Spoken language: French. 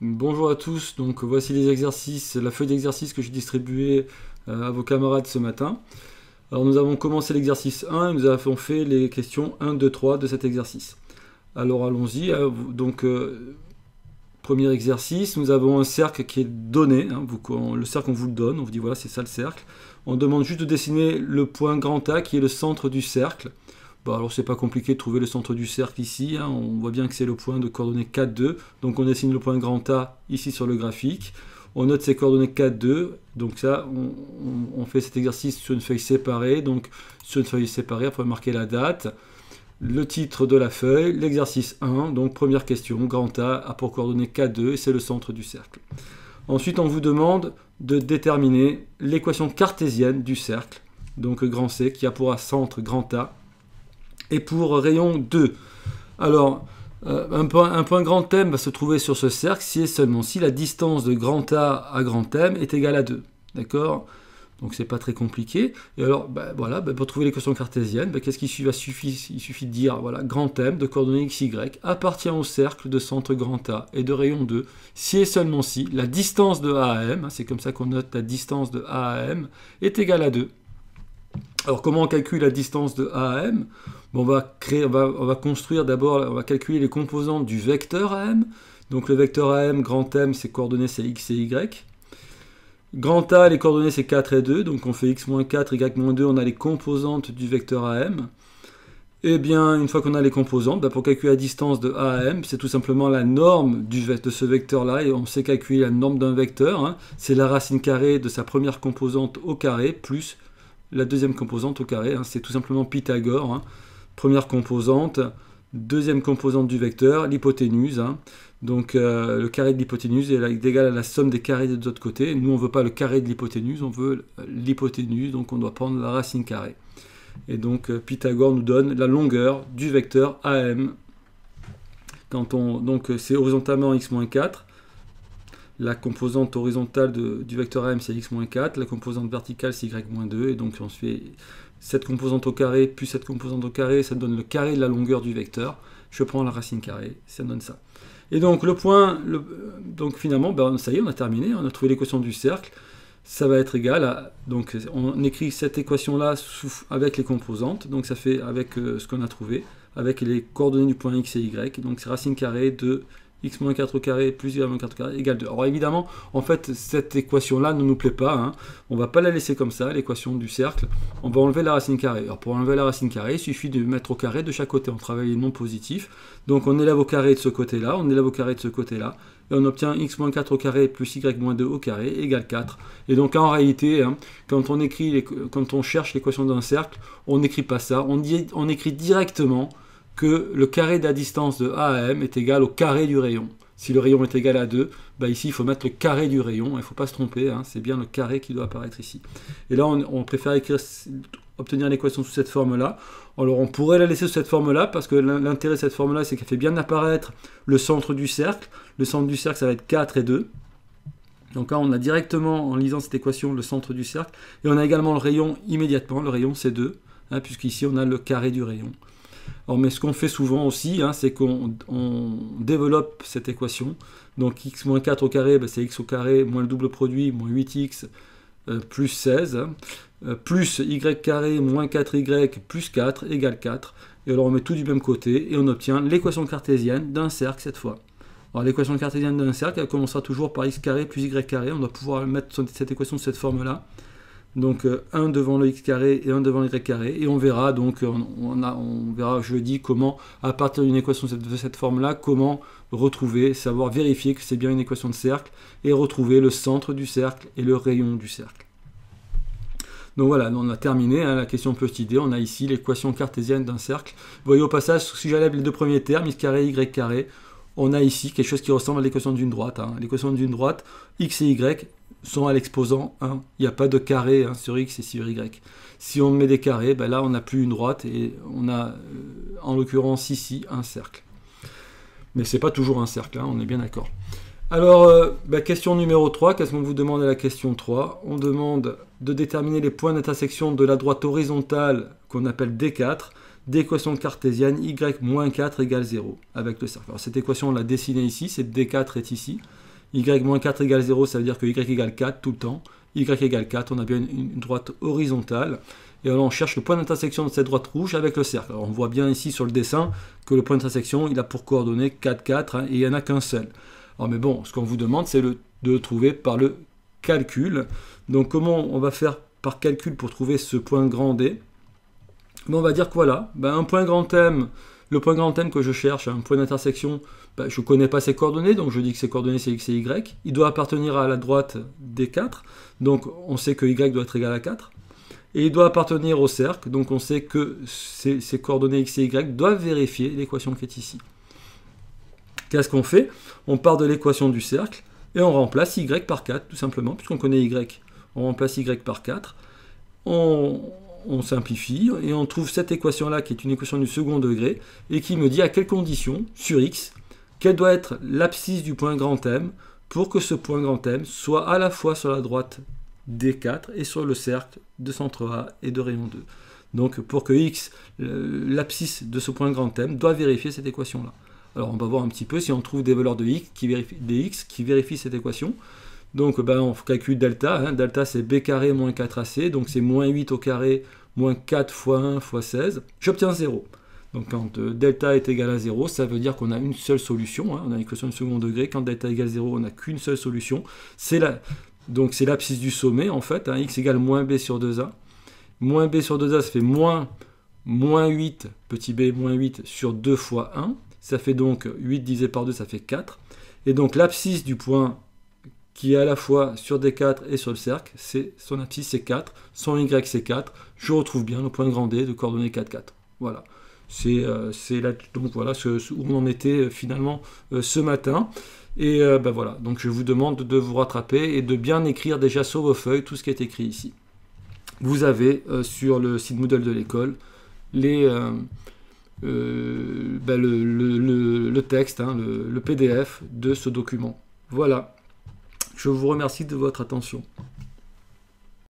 Bonjour à tous, donc voici les exercices, la feuille d'exercice que j'ai distribuée euh, à vos camarades ce matin. Alors nous avons commencé l'exercice 1 et nous avons fait les questions 1, 2, 3 de cet exercice. Alors allons-y, donc euh, premier exercice, nous avons un cercle qui est donné, hein, le cercle on vous le donne, on vous dit voilà c'est ça le cercle. On demande juste de dessiner le point grand A qui est le centre du cercle. Bah, alors c'est pas compliqué de trouver le centre du cercle ici, hein. on voit bien que c'est le point de coordonnées 4, 2, donc on dessine le point grand A ici sur le graphique, on note ses coordonnées k 2, donc ça, on, fait cet exercice sur une feuille séparée, donc sur une feuille séparée, on après marquer la date, le titre de la feuille, l'exercice 1, donc première question, grand A a pour coordonnées K2 et c'est le centre du cercle. Ensuite, on vous demande de déterminer l'équation cartésienne du cercle, donc grand C qui a pour centre grand A et pour rayon 2, alors euh, un, point, grand M va se trouver sur ce cercle si et seulement si la distance de grand A à grand M est égale à 2. D'accord donc c'est pas très compliqué. Et alors, bah, voilà, bah, pour trouver l'équation cartésienne, bah, qu'est-ce qu'il suffit Il suffit de dire, voilà, grand M de coordonnées y appartient au cercle de centre grand A et de rayon 2, si et seulement si la distance de A à M, hein, c'est comme ça qu'on note la distance de A à M, est égale à 2. Alors comment on calcule la distance de A à M on, va on, va, construire d'abord, on va calculer les composantes du vecteur AM. Donc le vecteur AM, grand M, ses coordonnées c'est x et y. Grand A, les coordonnées c'est 4 et 2, donc on fait x 4, y moins 2, on a les composantes du vecteur AM. Et eh bien, une fois qu'on a les composantes, bah, pour calculer la distance de A à M, c'est tout simplement la norme de ce vecteur-là, et on sait calculer la norme d'un vecteur, hein. c'est la racine carrée de sa première composante au carré, plus la deuxième composante au carré, hein, c'est tout simplement Pythagore. Hein. Première composante, deuxième composante du vecteur, l'hypoténuse. Hein. Donc euh, le carré de l'hypoténuse est égal à la somme des carrés des deux autres côtés. Nous, on ne veut pas le carré de l'hypoténuse, on veut l'hypoténuse, donc on doit prendre la racine carrée. Et donc euh, Pythagore nous donne la longueur du vecteur AM. donc euh, c'est horizontalement x-4, la composante horizontale du vecteur M, c'est x-4, la composante verticale c'est y-2, et donc on se fait cette composante au carré, plus cette composante au carré, ça donne le carré de la longueur du vecteur. Je prends la racine carrée, ça donne ça. Et donc le point, le, donc finalement, ben, ça y est, on a terminé, on a trouvé l'équation du cercle. Ça va être égal à, donc on écrit cette équation-là avec les composantes, donc ça fait avec euh, ce qu'on a trouvé, avec les coordonnées du point x et y, donc c'est racine carrée de x moins 4 au carré plus y moins 4 au carré égale 2. Alors évidemment, en fait, cette équation-là ne nous plaît pas. Hein. On ne va pas la laisser comme ça, l'équation du cercle. On va enlever la racine carrée. Alors pour enlever la racine carrée, il suffit de mettre au carré de chaque côté. On travaille les noms positifs. Donc on élève au carré de ce côté-là, on élève au carré de ce côté-là. Et on obtient x moins 4 au carré plus y moins 2 au carré égale 4. Et donc en réalité, hein, quand, on écrit quand on cherche l'équation d'un cercle, on n'écrit pas ça. on écrit directement que le carré de la distance de A à M est égal au carré du rayon. Si le rayon est égal à 2, bah ici il faut mettre le carré du rayon, il ne faut pas se tromper, hein. c'est bien le carré qui doit apparaître ici. Et là on, préfère obtenir l'équation sous cette forme-là. Alors on pourrait la laisser sous cette forme-là, parce que l'intérêt de cette forme-là c'est qu'elle fait bien apparaître le centre du cercle. Le centre du cercle ça va être 4 et 2. Donc là on a directement en lisant cette équation le centre du cercle, et on a également le rayon immédiatement, le rayon c'est 2, hein, puisqu'ici on a le carré du rayon mais ce qu'on fait souvent aussi, hein, c'est qu'on développe cette équation. Donc x moins 4 au carré, ben, c'est x au carré moins le double produit, moins 8x euh, plus 16, hein. euh, plus y carré moins 4y plus 4 égale 4. Et alors on met tout du même côté et on obtient l'équation cartésienne d'un cercle cette fois. Alors l'équation cartésienne d'un cercle, elle commencera toujours par x carré plus y carré. On doit pouvoir mettre cette équation de cette forme-là donc 1 euh, devant le x carré et 1 devant le y carré, et on verra donc euh, on, on, a, verra comment, à partir d'une équation de cette forme-là, comment retrouver, savoir vérifier que c'est bien une équation de cercle, et retrouver le centre du cercle et le rayon du cercle. Donc voilà, on a terminé hein, la question post-idée, On a ici l'équation cartésienne d'un cercle. Vous voyez au passage, si j'allève les deux premiers termes, x carré, y carré, on a ici quelque chose qui ressemble à l'équation d'une droite. Hein. L'équation d'une droite, x et y, sont à l'exposant 1. Hein. Il n'y a pas de carré hein, sur x et sur y. Si on met des carrés, ben là on n'a plus une droite et on a euh, en l'occurrence ici un cercle. Mais ce n'est pas toujours un cercle, hein, on est bien d'accord. Alors, euh, ben, question numéro 3, qu'est-ce qu'on vous demande à la question 3 On demande de déterminer les points d'intersection de la droite horizontale qu'on appelle D4 d'équation cartésienne y 4 égale 0 avec le cercle. Alors cette équation on l'a dessinée ici, c'est D4 est ici y-4 égale 0, ça veut dire que y égale 4 tout le temps. y égale 4, on a bien une, droite horizontale. Et alors on cherche le point d'intersection de cette droite rouge avec le cercle. on voit bien ici sur le dessin que le point d'intersection, il a pour coordonnées 4, 4, hein, et il n'y en a qu'un seul. Alors mais bon, ce qu'on vous demande, c'est de trouver par le calcul. Donc comment on va faire par calcul pour trouver ce point grand D ben, On va dire que voilà, ben, un point grand M, le point grand M que je cherche, un hein, point d'intersection bah, je ne connais pas ces coordonnées, donc je dis que ces coordonnées c'est x et y. Il doit appartenir à la droite des 4, donc on sait que y doit être égal à 4. Et il doit appartenir au cercle, donc on sait que ces, coordonnées x et y doivent vérifier l'équation qui est ici. Qu'est-ce qu'on fait On part de l'équation du cercle et on remplace y par 4, tout simplement, puisqu'on connaît y. On remplace y par 4, on, on simplifie et on trouve cette équation-là qui est une équation du second degré et qui me dit à quelles conditions sur x qu'elle doit être l'abscisse du point grand M pour que ce point grand M soit à la fois sur la droite D4 et sur le cercle de centre A et de rayon 2. Donc pour que x, l'abscisse de ce point grand M, doit vérifier cette équation-là. Alors on va voir un petit peu si on trouve des valeurs de x qui vérifient, des x qui vérifient cette équation. Donc ben, on calcule delta, hein. delta c'est b carré moins 4ac, donc c'est moins 8 au carré, moins 4 fois 1 fois 16, j'obtiens 0. Donc quand euh, delta est égal à 0, ça veut dire qu'on a une seule solution, hein. on a une équation de second degré. Quand delta est égal à 0, on n'a qu'une seule solution. C'est la, donc c'est l'abscisse du sommet en fait, hein, x égale moins b sur 2a. Moins b sur 2a, ça fait moins, moins 8, petit b moins 8 sur 2 fois 1. Ça fait donc 8 divisé par 2, ça fait 4. Et donc l'abscisse du point qui est à la fois sur D4 et sur le cercle, c'est son abscisse c'est 4, son Y c'est 4. Je retrouve bien le point grand D de coordonnées 4, 4. Voilà. Euh, c'est là donc voilà ce, où on en était euh, finalement euh, ce matin. Et ben voilà, donc je vous demande de vous rattraper et de bien écrire déjà sur vos feuilles tout ce qui est écrit ici. Vous avez sur le site Moodle de l'école ben le, texte, hein, le, PDF de ce document. Voilà. Je vous remercie de votre attention.